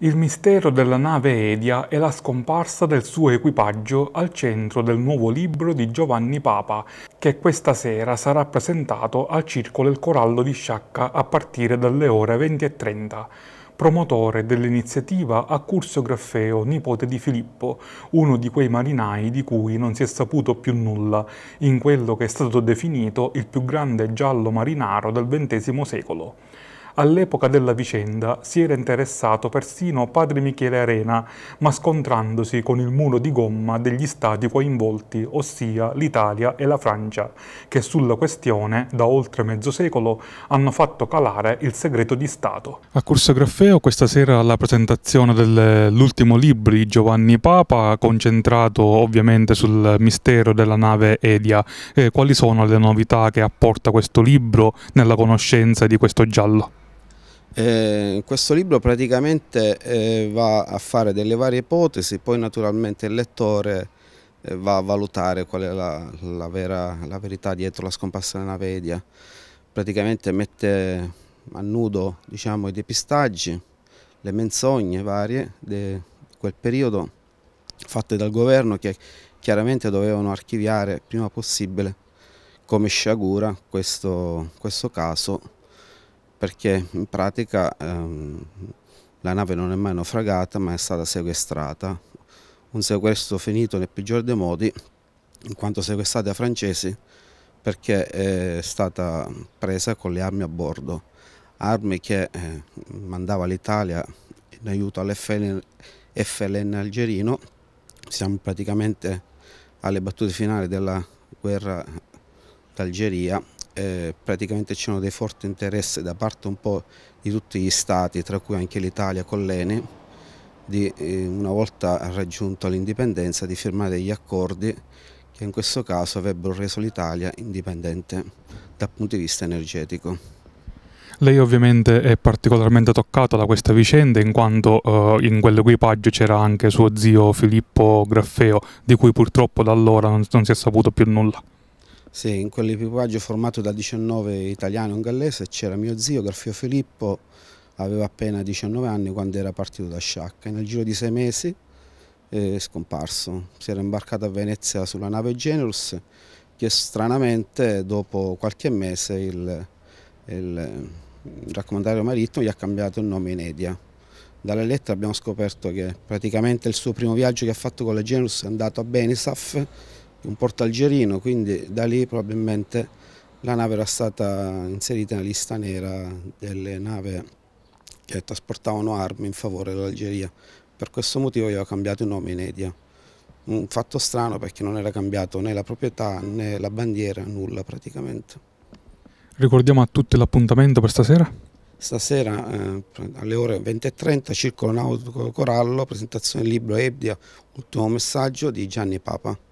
Il mistero della nave Edia e la scomparsa del suo equipaggio al centro del nuovo libro di Giovanni Papa, che questa sera sarà presentato al Circolo Il Corallo di Sciacca a partire dalle ore 20.30. Promotore dell'iniziativa a Accursio Graffeo, nipote di Filippo, uno di quei marinai di cui non si è saputo più nulla, in quello che è stato definito il più grande giallo marinaro del XX secolo. All'epoca della vicenda si era interessato persino padre Michele Arena, ma scontrandosi con il muro di gomma degli stati coinvolti, ossia l'Italia e la Francia, che sulla questione, da oltre mezzo secolo, hanno fatto calare il segreto di Stato. A Corso Graffeo questa sera la presentazione dell'ultimo libro di Giovanni Papa, concentrato ovviamente sul mistero della nave Edia. Eh, quali sono le novità che apporta questo libro nella conoscenza di questo giallo? Eh, questo libro praticamente eh, va a fare delle varie ipotesi, poi naturalmente il lettore eh, va a valutare qual è la, la, vera, la verità dietro la scomparsa della Navedia. Praticamente mette a nudo diciamo, i depistaggi, le menzogne varie di quel periodo fatte dal governo che chiaramente dovevano archiviare prima possibile come sciagura questo, questo caso perché in pratica ehm, la nave non è mai naufragata ma è stata sequestrata. Un sequestro finito nel peggior dei modi, in quanto sequestrata dai francesi perché è stata presa con le armi a bordo, armi che eh, mandava l'Italia in aiuto all'FLN FLN algerino. Siamo praticamente alle battute finali della guerra d'Algeria eh, praticamente c'erano dei forti interessi da parte un po' di tutti gli stati, tra cui anche l'Italia con l'ENI, di, eh, una volta raggiunta l'indipendenza, di firmare degli accordi che in questo caso avrebbero reso l'Italia indipendente dal punto di vista energetico. Lei ovviamente è particolarmente toccata da questa vicenda in quanto eh, in quell'equipaggio c'era anche suo zio Filippo Graffeo, di cui purtroppo da allora non, non si è saputo più nulla. Sì, in quell'equipaggio formato da 19 italiani e un gallese c'era mio zio Garfio Filippo, aveva appena 19 anni quando era partito da Sciacca. Nel giro di sei mesi eh, è scomparso, si era imbarcato a Venezia sulla nave Generus che stranamente dopo qualche mese il, il raccomandario marittimo gli ha cambiato il nome in Edia. Dalle lettere abbiamo scoperto che praticamente il suo primo viaggio che ha fatto con la Generus è andato a Benisaf un porto algerino, quindi da lì probabilmente la nave era stata inserita nella lista nera delle navi che trasportavano armi in favore dell'Algeria. Per questo motivo aveva cambiato il nome in Edia. Un fatto strano perché non era cambiato né la proprietà né la bandiera, nulla praticamente. Ricordiamo a tutti l'appuntamento per stasera? Stasera eh, alle ore 20.30 Circolo Nautico Corallo, presentazione del libro Ebdia, ultimo messaggio di Gianni Papa.